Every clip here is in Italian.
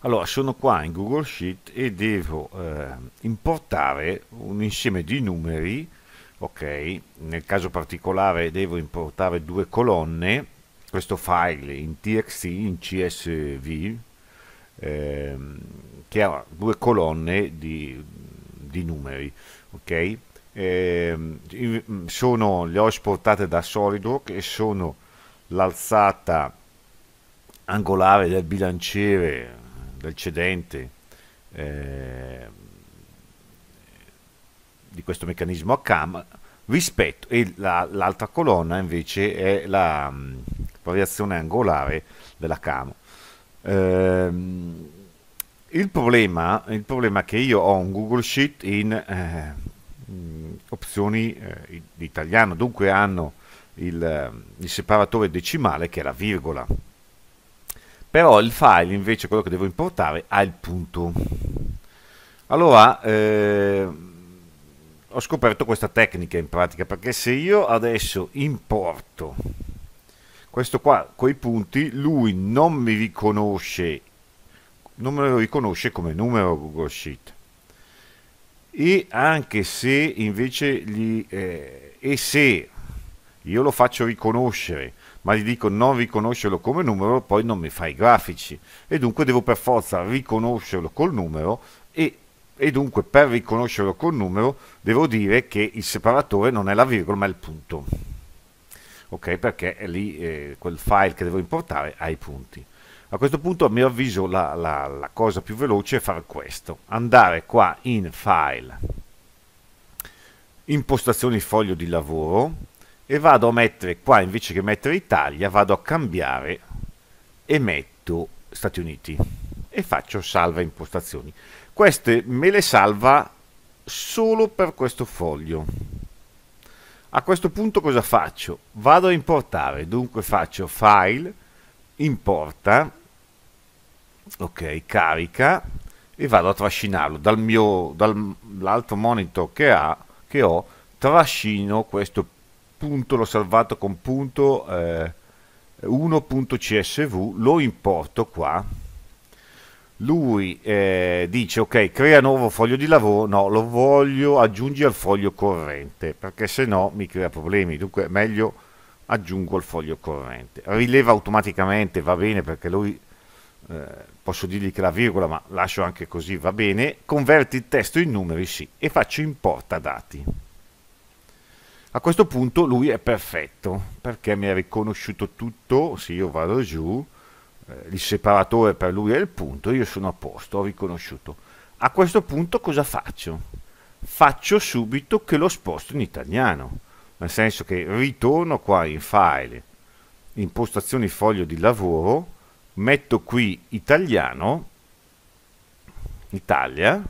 Allora, sono qua in Google Sheet e devo eh, importare un insieme di numeri, ok? Nel caso particolare devo importare due colonne, questo file in txt, in csv, eh, che ha due colonne di, di numeri, ok? Eh, sono, le ho esportate da SolidWorks e sono l'alzata angolare del bilanciere del cedente eh, di questo meccanismo a cam rispetto e l'altra colonna invece è la mh, mm, variazione angolare della cam ehm, il, problema, il problema è che io ho un google sheet in eh, opzioni eh, in italiano dunque hanno il, il separatore decimale che è la virgola però il file invece quello che devo importare ha il punto allora eh, ho scoperto questa tecnica in pratica perché se io adesso importo questo qua coi punti lui non mi riconosce non me lo riconosce come numero Google Sheet e anche se invece gli eh, e se io lo faccio riconoscere ma gli dico non riconoscerlo come numero, poi non mi fa i grafici e dunque devo per forza riconoscerlo col numero e, e dunque per riconoscerlo col numero devo dire che il separatore non è la virgola ma è il punto. Ok, perché lì eh, quel file che devo importare ha i punti. A questo punto a mio avviso la, la, la cosa più veloce è fare questo, andare qua in File, Impostazioni foglio di lavoro, e vado a mettere qua invece che mettere Italia vado a cambiare e metto Stati Uniti e faccio salva impostazioni queste me le salva solo per questo foglio a questo punto cosa faccio? vado a importare dunque faccio file importa ok carica e vado a trascinarlo dal mio dall'altro monitor che, ha, che ho trascino questo punto l'ho salvato con punto eh, 1.csv, lo importo qua. Lui eh, dice ok, crea nuovo foglio di lavoro, no, lo voglio aggiungi al foglio corrente, perché se no mi crea problemi, dunque meglio aggiungo al foglio corrente. Rileva automaticamente, va bene perché lui eh, posso dirgli che la virgola, ma lascio anche così, va bene. Converti il testo in numeri, sì, e faccio importa dati. A questo punto lui è perfetto, perché mi ha riconosciuto tutto, se io vado giù, eh, il separatore per lui è il punto, io sono a posto, ho riconosciuto. A questo punto cosa faccio? Faccio subito che lo sposto in italiano, nel senso che ritorno qua in file, impostazioni foglio di lavoro, metto qui italiano, Italia,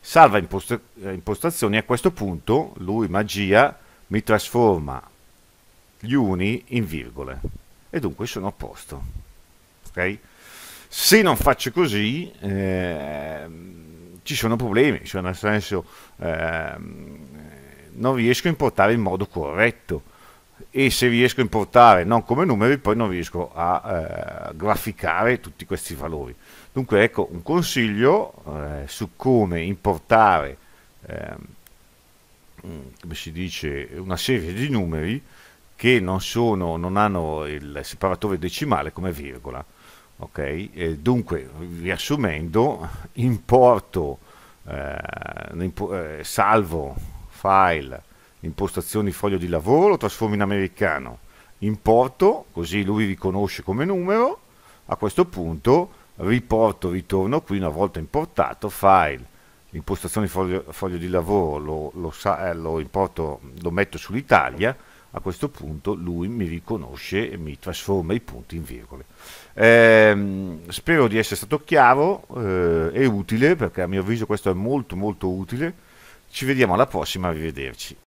salva eh, impostazioni, a questo punto lui magia mi trasforma gli uni in virgole e dunque sono a posto. Okay? Se non faccio così eh, ci sono problemi, cioè nel senso eh, non riesco a importare in modo corretto e se riesco a importare non come numeri poi non riesco a eh, graficare tutti questi valori. Dunque ecco un consiglio eh, su come importare ehm, Mm, come si dice, una serie di numeri che non, sono, non hanno il separatore decimale come virgola. Okay? E dunque, riassumendo, importo, eh, impo- eh, salvo file, impostazioni foglio di lavoro, trasformo in americano, importo, così lui riconosce come numero, a questo punto riporto, ritorno qui una volta importato, file, impostazione foglio, foglio di lavoro lo, lo, sa, eh, lo, importo, lo metto sull'Italia, a questo punto lui mi riconosce e mi trasforma i punti in virgole. Eh, spero di essere stato chiaro eh, e utile perché a mio avviso questo è molto molto utile. Ci vediamo alla prossima, arrivederci.